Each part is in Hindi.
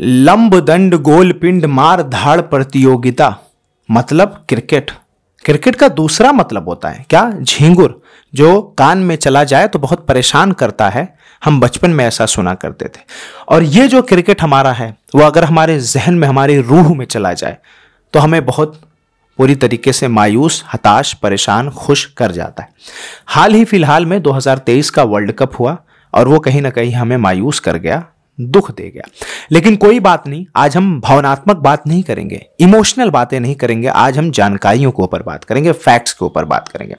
लंब दंड गोल पिंड मार धाड़ प्रतियोगिता मतलब क्रिकेट क्रिकेट का दूसरा मतलब होता है क्या झिंगुर जो कान में चला जाए तो बहुत परेशान करता है हम बचपन में ऐसा सुना करते थे और ये जो क्रिकेट हमारा है वो अगर हमारे जहन में हमारी रूह में चला जाए तो हमें बहुत पूरी तरीके से मायूस हताश परेशान खुश कर जाता है हाल ही फिलहाल में 2023 का वर्ल्ड कप हुआ और वो कहीं ना कहीं हमें मायूस कर गया दुख दे गया लेकिन कोई बात नहीं आज हम भावनात्मक बात नहीं करेंगे इमोशनल बातें नहीं करेंगे आज हम जानकारियों के ऊपर बात करेंगे फैक्ट्स के ऊपर बात करेंगे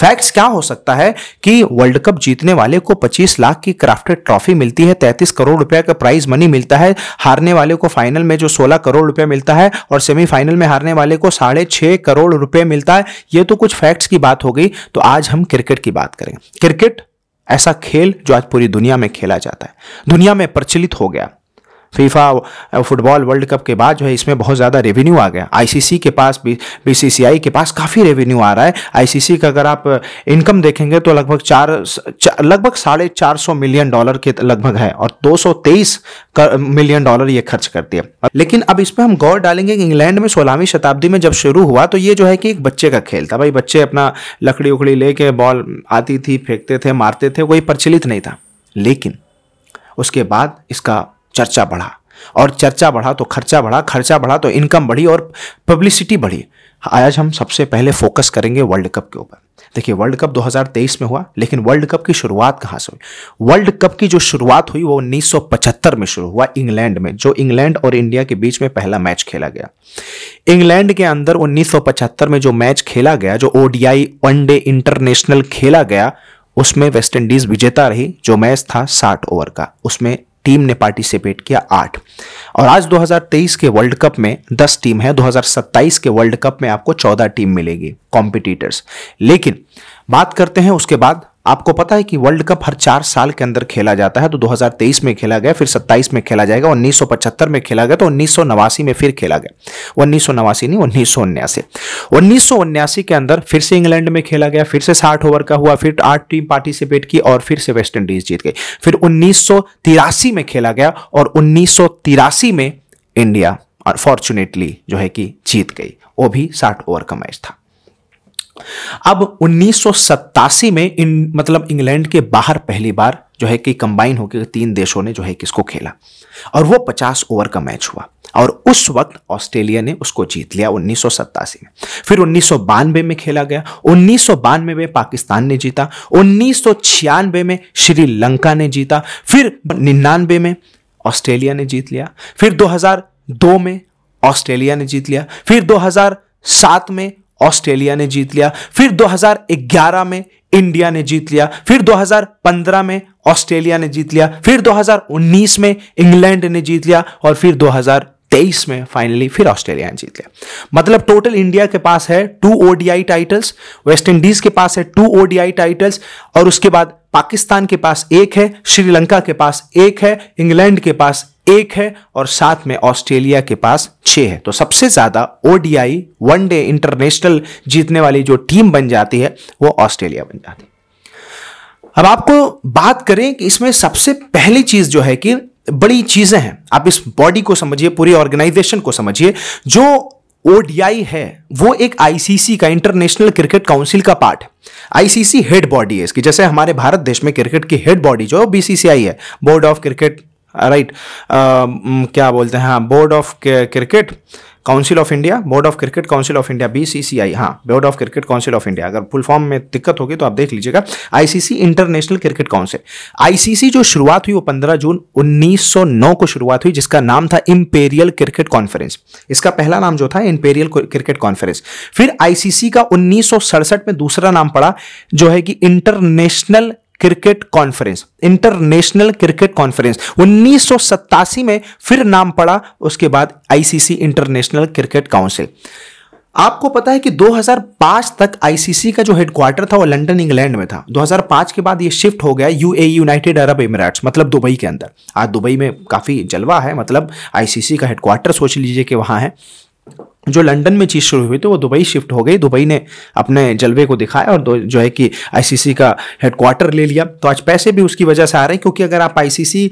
फैक्ट्स क्या हो सकता है कि वर्ल्ड कप जीतने वाले को 25 लाख की क्राफ्टेड ट्रॉफी मिलती है 33 करोड़ रुपए का प्राइज मनी मिलता है हारने वाले को फाइनल में जो सोलह करोड़ रुपया मिलता है और सेमीफाइनल में हारने वाले को साढ़े करोड़ रुपये मिलता है ये तो कुछ फैक्ट्स की बात हो गई तो आज हम क्रिकेट की बात करेंगे क्रिकेट ऐसा खेल जो आज पूरी दुनिया में खेला जाता है दुनिया में प्रचलित हो गया फीफा फुटबॉल वर्ल्ड कप के बाद जो है इसमें बहुत ज़्यादा रेवेन्यू आ गया आईसीसी के पास बीसीसीआई के पास काफ़ी रेवेन्यू आ रहा है आईसीसी का अगर आप इनकम uh, देखेंगे तो लगभग चार, चार लगभग साढ़े चार सौ मिलियन डॉलर के लगभग है और दो सौ तेईस मिलियन डॉलर ये खर्च करती है लेकिन अब इस पर हम गौर डालेंगे कि इंग्लैंड में सोलहवीं शताब्दी में जब शुरू हुआ तो ये जो है कि एक बच्चे का खेल था भाई बच्चे अपना लकड़ी उकड़ी लेके बॉल आती थी फेंकते थे मारते थे कोई प्रचलित नहीं था लेकिन उसके बाद इसका चर्चा बढ़ा और चर्चा बढ़ा तो खर्चा बढ़ा खर्चा बढ़ा तो इनकम बढ़ी और पब्लिसिटी बढ़ी आज हम सबसे पहले फोकस करेंगे वर्ल्ड कप के ऊपर देखिए वर्ल्ड कप 2023 में हुआ लेकिन वर्ल्ड कप की शुरुआत कहाँ से हुई वर्ल्ड कप की जो शुरुआत हुई वो 1975 में शुरू हुआ इंग्लैंड में जो इंग्लैंड और इंडिया के बीच में पहला मैच खेला गया इंग्लैंड के अंदर 1975 में जो मैच खेला गया जो ओडीआई वनडे इंटरनेशनल खेला गया उसमें वेस्ट इंडीज विजेता रही जो मैच था साठ ओवर का उसमें टीम ने पार्टिसिपेट किया आठ और आज 2023 के वर्ल्ड कप में दस टीम है 2027 के वर्ल्ड कप में आपको चौदह टीम मिलेगी कॉम्पिटिटर्स लेकिन बात करते हैं उसके बाद आपको पता है कि वर्ल्ड कप हर चार साल के अंदर खेला जाता है तो 2023 में खेला गया फिर 27 में खेला जाएगा उन्नीस में खेला गया तो उन्नीस में फिर खेला गया उन्नीस नहीं उन्नीस सौ उन्नीस के अंदर फिर से इंग्लैंड में खेला गया फिर से साठ ओवर का हुआ फिर आठ टीम पार्टिसिपेट की और फिर से वेस्ट इंडीज जीत गई फिर उन्नीस में खेला गया और उन्नीस में इंडिया अनफॉर्चुनेटली जो है कि जीत गई वो भी साठ ओवर का मैच था अब उन्नीस में इन मतलब इंग्लैंड के बाहर पहली बार जो है कि कंबाइन होकर तीन देशों ने जो है किसको खेला और वो 50 ओवर का मैच हुआ और उस वक्त ऑस्ट्रेलिया ने उसको जीत लिया उन्नीस में फिर उन्नीस में खेला गया उन्नीस में पाकिस्तान ने जीता उन्नीस में श्रीलंका ने जीता फिर निन्यानवे में ऑस्ट्रेलिया ने जीत लिया फिर 2002 में ऑस्ट्रेलिया ने जीत लिया फिर 2007 में ऑस्ट्रेलिया ने जीत लिया फिर 2011 में इंडिया ने जीत लिया फिर 2015 में ऑस्ट्रेलिया ने जीत लिया फिर 2019 में इंग्लैंड ने जीत लिया और फिर 2023 में फाइनली फिर ऑस्ट्रेलिया ने जीत लिया मतलब टोटल इंडिया के पास है two ODI titles West Indies के पास है टू ओडीआई टाइटल्स और उसके बाद पाकिस्तान के पास एक है श्रीलंका के पास एक है इंग्लैंड के पास एक है और साथ में ऑस्ट्रेलिया के पास छह है तो सबसे ज्यादा ओडीआई वनडे इंटरनेशनल जीतने वाली जो टीम बन जाती है वो ऑस्ट्रेलिया बन जाती है अब आपको बात करें कि इसमें सबसे पहली चीज जो है कि बड़ी चीजें हैं आप इस बॉडी को समझिए पूरी ऑर्गेनाइजेशन को समझिए जो ओडीआई है वो एक आईसीसी का इंटरनेशनल क्रिकेट काउंसिल का पार्ट आईसीसी हेड बॉडी है इसकी जैसे हमारे भारत देश में क्रिकेट की हेड बॉडी जो बीसीसीआई है board of cricket right um, mm, क्या बोलते हैं हाँ board of cricket council of India board of cricket council of India BCCI हाँ board of cricket council of India अगर फुल फॉर्म में दिक्कत होगी तो आप देख लीजिएगा ICC international cricket council ICC जो शुरुआत हुई वो 15 जून 1909 को शुरुआत हुई जिसका नाम था इंपेरियल क्रिकेट कॉन्फ्रेंस इसका पहला नाम जो था इंपेरियल क्रिकेट कॉन्फ्रेंस फिर आईसीसी का उन्नीस में दूसरा नाम पड़ा जो है कि international cricket conference international cricket conference उन्नीस में फिर नाम पड़ा उसके बाद आईसीसी इंटरनेशनल क्रिकेट काउंसिल आपको पता है कि 2005 तक आईसीसी का जो हेडक्वार्टर था वो लंदन इंग्लैंड में था 2005 के बाद ये शिफ्ट हो गया यूएई यूनाइटेड अरब इमिरेट्स मतलब दुबई के अंदर आज दुबई में काफ़ी जलवा है मतलब आईसीसी का हेडक्वार्टर सोच लीजिए कि वहाँ है जो लंदन में चीज़ शुरू हुई थी वो दुबई शिफ्ट हो गई दुबई ने अपने जलवे को दिखाया और जो है कि आईसीसी का हेडक्वार्टर ले लिया तो आज पैसे भी उसकी वजह से आ रहे हैं क्योंकि अगर आप आईसीसी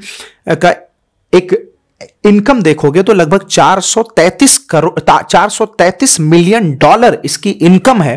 का एक इनकम देखोगे तो लगभग 433 करोड़ 433 मिलियन डॉलर इसकी इनकम है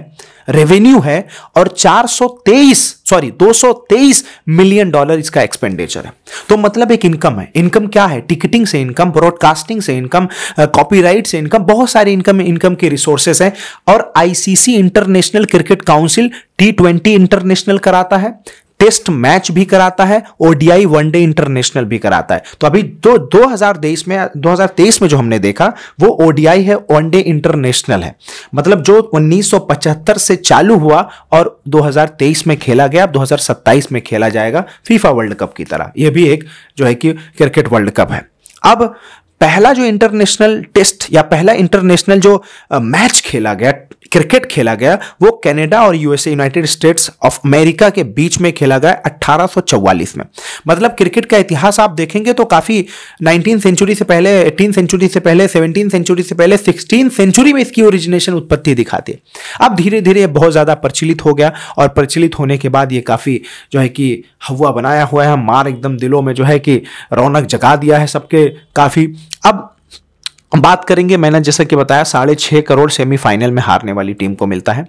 रेवेन्यू है और 423 सॉरी 223 मिलियन डॉलर इसका एक्सपेंडिचर है तो मतलब एक इनकम है इनकम क्या है टिकटिंग से इनकम ब्रॉडकास्टिंग से इनकम कॉपीराइट से इनकम बहुत सारे इनकम इनकम के रिसोर्सेस हैं और ICC international cricket council T twenty international कराता है टेस्ट मैच भी कराता है ओडीआई वनडे इंटरनेशनल भी कराता है तो अभी दो 2023 में 2023 में जो हमने देखा वो ओडीआई है वनडे इंटरनेशनल है मतलब जो 1975 से चालू हुआ और 2023 में खेला गया अब 2027 में खेला जाएगा फीफा वर्ल्ड कप की तरह यह भी एक जो है कि क्रिकेट वर्ल्ड कप है अब पहला जो इंटरनेशनल टेस्ट या पहला इंटरनेशनल जो मैच खेला गया क्रिकेट खेला गया वो कनाडा और USA united states of America के बीच में खेला गया 1844 में मतलब क्रिकेट का इतिहास आप देखेंगे तो काफ़ी 19 सेंचुरी से पहले 18 सेंचुरी से पहले 17 सेंचुरी से पहले 16 सेंचुरी में इसकी ओरिजिनेशन उत्पत्ति दिखाती है अब धीरे धीरे बहुत ज़्यादा प्रचलित हो गया और प्रचलित होने के बाद ये काफ़ी जो है कि हवा बनाया हुआ है मार एकदम दिलों में जो है कि रौनक जगा दिया है सबके काफ़ी अब बात करेंगे मैंने जैसा कि बताया साढ़े छः करोड़ सेमीफाइनल में हारने वाली टीम को मिलता है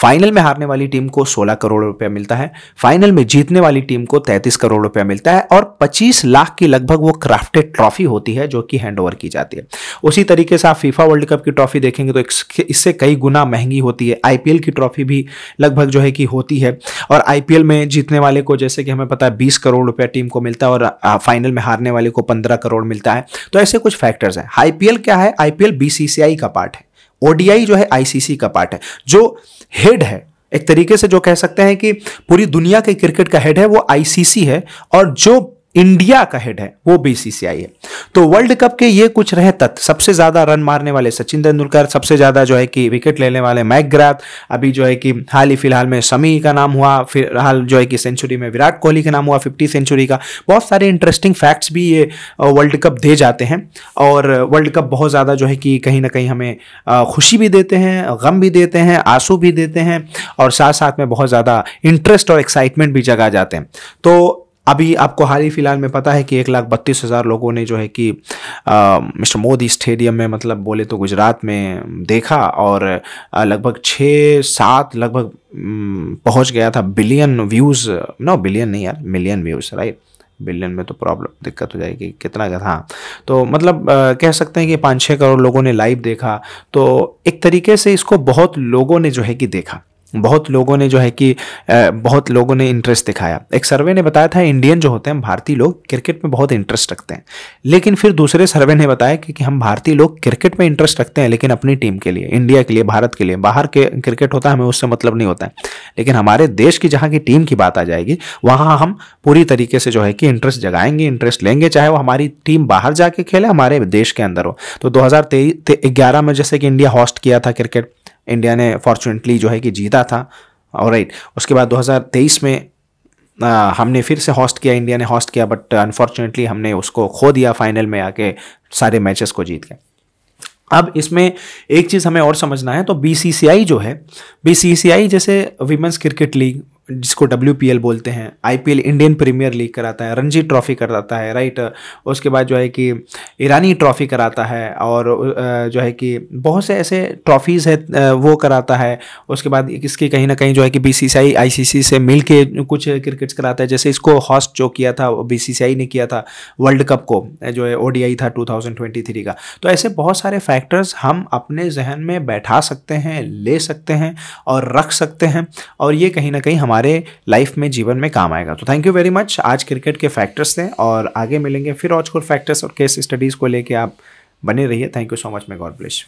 फाइनल में हारने वाली टीम को 16 करोड़ रुपया मिलता है फाइनल में जीतने वाली टीम को 33 करोड़ रुपया मिलता है और 25 लाख की लगभग वो क्राफ्टेड ट्रॉफी होती है जो कि हैंड की जाती है उसी तरीके से आप फीफा वर्ल्ड कप की ट्रॉफी देखेंगे तो इससे कई गुना महंगी होती है आई की ट्रॉफी भी लगभग जो है कि होती है और आई में जीतने वाले को जैसे कि हमें पता है बीस करोड़ रुपया टीम को मिलता है और फाइनल में हारने वाले को पंद्रह करोड़ मिलता है तो ऐसे कुछ फैक्टर्स हैं आईपीएल क्या है आईपीएल बीसीसीआई का पार्ट है ओडीआई जो है आईसीसी का पार्ट है जो हेड है एक तरीके से जो कह सकते हैं कि पूरी दुनिया के क्रिकेट का हेड है वो आईसीसी है और जो इंडिया का हेड है वो बीसीसीआई है तो वर्ल्ड कप के ये कुछ रहे तथ्य सबसे ज्यादा रन मारने वाले सचिन तेंदुलकर सबसे ज्यादा जो है कि विकेट लेने वाले मैक ग्राथ अभी जो है कि हाल ही फिलहाल में समी का नाम हुआ फिर हाल जो है कि सेंचुरी में विराट कोहली का नाम हुआ फिफ्टी सेंचुरी का बहुत सारे इंटरेस्टिंग फैक्ट्स भी ये वर्ल्ड कप दे जाते हैं और वर्ल्ड कप बहुत ज़्यादा जो है कि कहीं ना कहीं हमें खुशी भी देते हैं गम भी देते हैं आंसू भी देते हैं और साथ साथ में बहुत ज़्यादा इंटरेस्ट और एक्साइटमेंट भी जगा जाते हैं तो अभी आपको हाल ही फिलहाल में पता है कि एक लाख बत्तीस हज़ार लोगों ने जो है कि मिस्टर मोदी स्टेडियम में मतलब बोले तो गुजरात में देखा और लगभग छः सात लगभग पहुंच गया था बिलियन व्यूज़ नो बिलियन नहीं यार मिलियन व्यूज़ राइट बिलियन में तो प्रॉब्लम दिक्कत हो जाएगी कितना का था तो मतलब आ, कह सकते हैं कि पाँच छः करोड़ लोगों ने लाइव देखा तो एक तरीके से इसको बहुत लोगों ने जो है कि देखा बहुत लोगों ने जो है कि बहुत लोगों ने इंटरेस्ट दिखाया एक सर्वे ने बताया था इंडियन जो होते हैं भारतीय लोग क्रिकेट में बहुत इंटरेस्ट रखते हैं लेकिन फिर दूसरे सर्वे ने बताया कि, कि हम भारतीय लोग क्रिकेट में इंटरेस्ट रखते हैं लेकिन अपनी टीम के लिए इंडिया के लिए भारत के लिए बाहर के क्रिकेट होता है हमें उससे मतलब नहीं होता है लेकिन हमारे देश की जहाँ की टीम की बात आ जाएगी वहाँ हम पूरी तरीके से जो है कि इंटरेस्ट जगाएंगे इंटरेस्ट लेंगे चाहे वो हमारी टीम बाहर जाके खेले हमारे देश के अंदर हो तो दो में जैसे कि इंडिया हॉस्ट किया था क्रिकेट इंडिया ने फॉर्चुनेटली जो है कि जीता था और राइट उसके बाद 2023 में आ, हमने फिर से हॉस्ट किया इंडिया ने हॉस्ट किया बट अनफॉर्चुनेटली हमने उसको खो दिया फाइनल में आके सारे मैचेस को जीत के अब इसमें एक चीज़ हमें और समझना है तो बी जो है बी जैसे वीमेंस क्रिकेट लीग जिसको डब्ल्यू बोलते हैं आई इंडियन प्रीमियर लीग कराता है रणजी ट्रॉफी कराता है राइट उसके बाद जो है कि ईरानी ट्रॉफी कराता है और जो है कि बहुत से ऐसे ट्रॉफीज़ है वो कराता है उसके बाद इसकी कहीं ना कहीं जो है कि बी सी से मिल के कुछ क्रिकेट्स कराता है जैसे इसको हॉस्ट जो किया था बी ने किया था वर्ल्ड कप को जो है ओ था टू का तो ऐसे बहुत सारे फैक्टर्स हम अपने जहन में बैठा सकते हैं ले सकते हैं और रख सकते हैं और ये कहीं ना कहीं हमारे हमारे लाइफ में जीवन में काम आएगा तो थैंक यू वेरी मच आज क्रिकेट के फैक्टर्स थे और आगे मिलेंगे फिर और फैक्टर्स और केस स्टडीज़ को लेके आप बने रहिए थैंक यू सो मच मैं गॉड ब्लेश